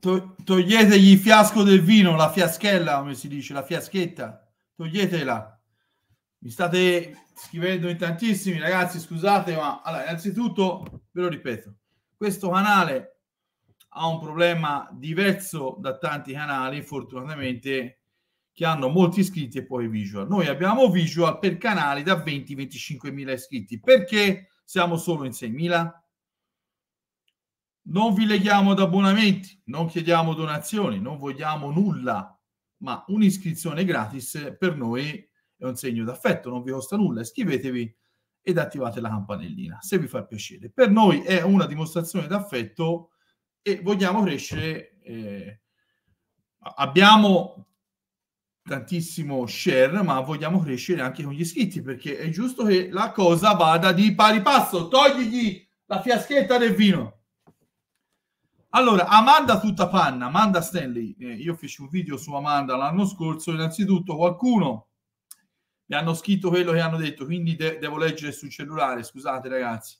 to- toglietegli il fiasco del vino, la fiaschella, come si dice, la fiaschetta, toglietela. Mi state scrivendo in tantissimi, ragazzi, scusate, ma allora, innanzitutto ve lo ripeto, questo canale ha un problema diverso da tanti canali, fortunatamente, che hanno molti iscritti e poi visual. Noi abbiamo visual per canali da 20-25 mila iscritti. Perché siamo solo in 6 mila? Non vi leghiamo ad abbonamenti, non chiediamo donazioni, non vogliamo nulla, ma un'iscrizione gratis per noi è un segno d'affetto, non vi costa nulla. Iscrivetevi ed attivate la campanellina se vi fa piacere. Per noi è una dimostrazione d'affetto e vogliamo crescere. Eh, abbiamo tantissimo share, ma vogliamo crescere anche con gli iscritti perché è giusto che la cosa vada di pari passo. Togligli la fiaschetta del vino. Allora, Amanda tutta panna, Amanda Stanley, eh, io feci un video su Amanda l'anno scorso, innanzitutto qualcuno mi hanno scritto quello che hanno detto, quindi de- devo leggere sul cellulare, scusate ragazzi.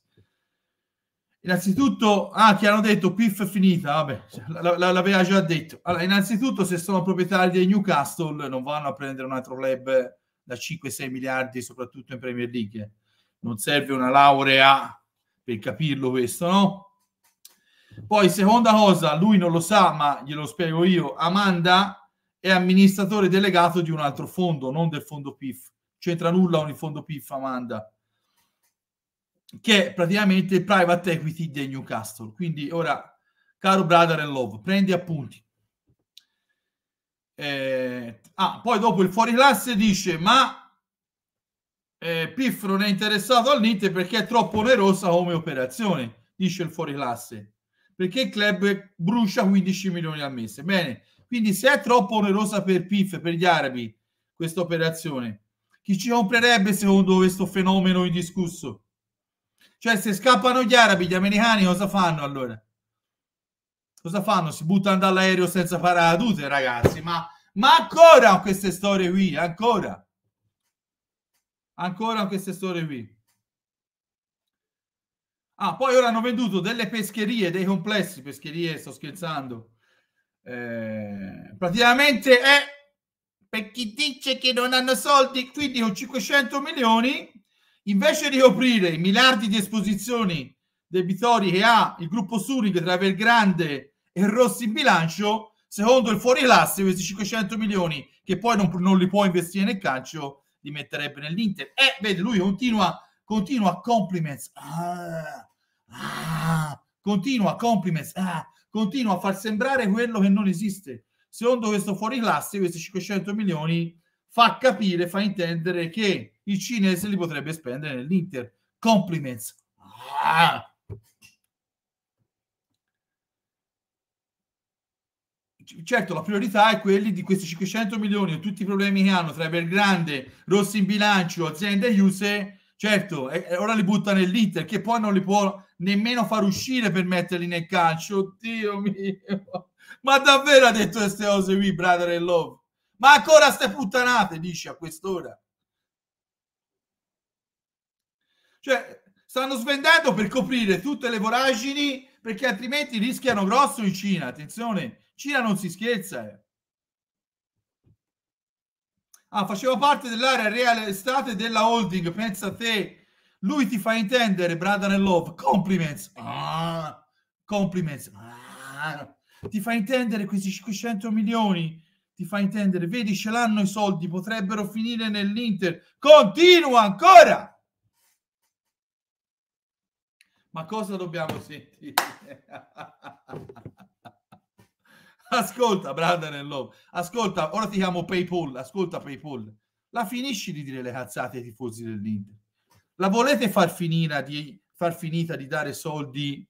Innanzitutto, ah, ti hanno detto PIF è finita, vabbè, l- l- l'aveva già detto. Allora, innanzitutto, se sono proprietari dei Newcastle, non vanno a prendere un altro club da 5-6 miliardi, soprattutto in Premier League. Non serve una laurea per capirlo questo, no? Poi, seconda cosa, lui non lo sa, ma glielo spiego io, Amanda è amministratore delegato di un altro fondo, non del fondo PIF. C'entra nulla con il fondo PIF, Amanda, che è praticamente il private equity del Newcastle. Quindi, ora, caro brother and love, prendi appunti. Eh, ah, poi dopo il fuori classe dice, ma eh, Piff non è interessato all'Inter perché è troppo onerosa come operazione, dice il fuoriclasse perché il club brucia 15 milioni al mese. Bene, quindi se è troppo onerosa per PIF, per gli arabi, questa operazione, chi ci comprerebbe secondo questo fenomeno indiscusso? Cioè, se scappano gli arabi, gli americani cosa fanno allora? Cosa fanno? Si buttano dall'aereo senza paracadute, ragazzi, ma, ma ancora queste storie qui, ancora. Ancora queste storie qui. Ah, poi ora hanno venduto delle pescherie, dei complessi, pescherie, sto scherzando. Eh, praticamente è per chi dice che non hanno soldi, quindi con 500 milioni, invece di coprire i miliardi di esposizioni debitori che ha il gruppo Zurich tra Evergrande e Rossi in bilancio, secondo il fuori classe questi 500 milioni che poi non, non li può investire nel calcio, li metterebbe nell'Inter. E eh, vedi, lui continua, continua, compliments. Ah, ah, continua, compliments, ah, continua a far sembrare quello che non esiste. Secondo questo fuori classe, questi 500 milioni fa capire, fa intendere che il cinese li potrebbe spendere nell'Inter. Compliments. Ah. Certo, la priorità è quella di questi 500 milioni e tutti i problemi che hanno tra Belgrande, Rossi in bilancio, aziende Iuse, Certo, e, ora li butta nell'Inter, che poi non li può nemmeno far uscire per metterli nel calcio. Oddio mio. Ma davvero ha detto queste cose qui, brother in love? Ma ancora ste puttanate, dici a quest'ora. Cioè, stanno svendendo per coprire tutte le voragini perché altrimenti rischiano grosso in Cina. Attenzione, Cina non si scherza. Eh. Ah, faceva parte dell'area real estate della holding, pensa a te. Lui ti fa intendere, Brother and Love, compliments. Ah, compliments. Ah, ti fa intendere questi 500 milioni. Ti fa intendere, vedi, ce l'hanno i soldi, potrebbero finire nell'Inter. Continua ancora. Ma cosa dobbiamo sentire? Ascolta, Brother and Love. Ascolta, ora ti chiamo PayPal. Ascolta, PayPal. La finisci di dire le cazzate ai tifosi dell'Inter. La volete far, di, far finita di dare soldi,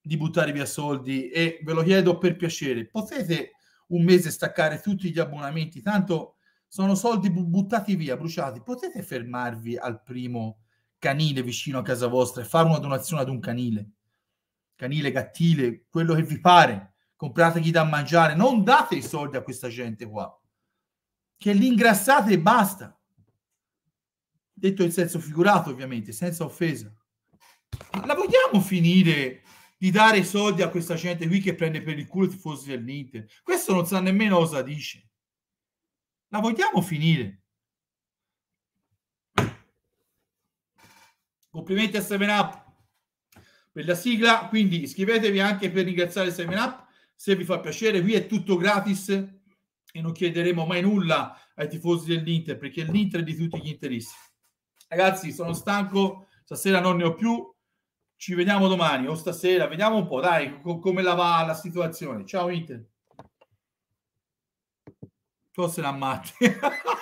di buttare via soldi? E ve lo chiedo per piacere. Potete un mese staccare tutti gli abbonamenti? Tanto sono soldi buttati via, bruciati. Potete fermarvi al primo canile vicino a casa vostra e fare una donazione ad un canile? Canile, gattile, quello che vi pare comprategli da mangiare, non date i soldi a questa gente qua, che li ingrassate e basta. Detto in senso figurato, ovviamente, senza offesa. La vogliamo finire di dare i soldi a questa gente qui che prende per il culo i tifosi dell'Inter? Questo non sa nemmeno cosa dice. La vogliamo finire? Complimenti a 7 Up per la sigla, quindi iscrivetevi anche per ringraziare 7 Up se vi fa piacere, qui è tutto gratis e non chiederemo mai nulla ai tifosi dell'Inter perché l'Inter è di tutti gli interessi. Ragazzi, sono stanco, stasera non ne ho più. Ci vediamo domani o stasera, vediamo un po', dai, co- come la va la situazione. Ciao Inter. Cosa se la ammatti?